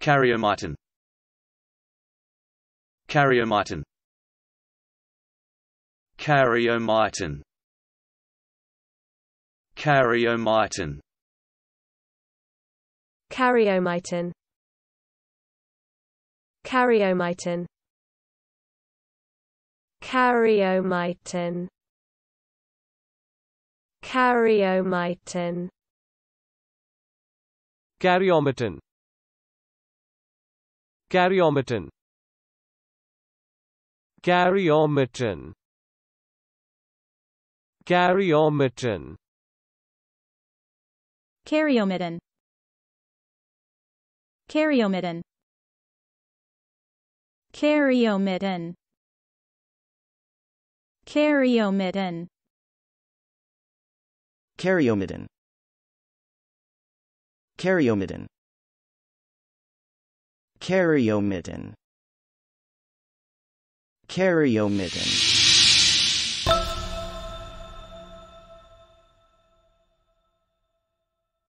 Karyomyton Karyomyton Karyomyton Karyomyton Karyomyton Karyomyton Karyomyton Karyomyton Karyomyton Karyometin Karyometin Karyometin Karyometin Karyometin Karyometin Karyometin Karyometin Karyometin Karyomitten. Karyomitten.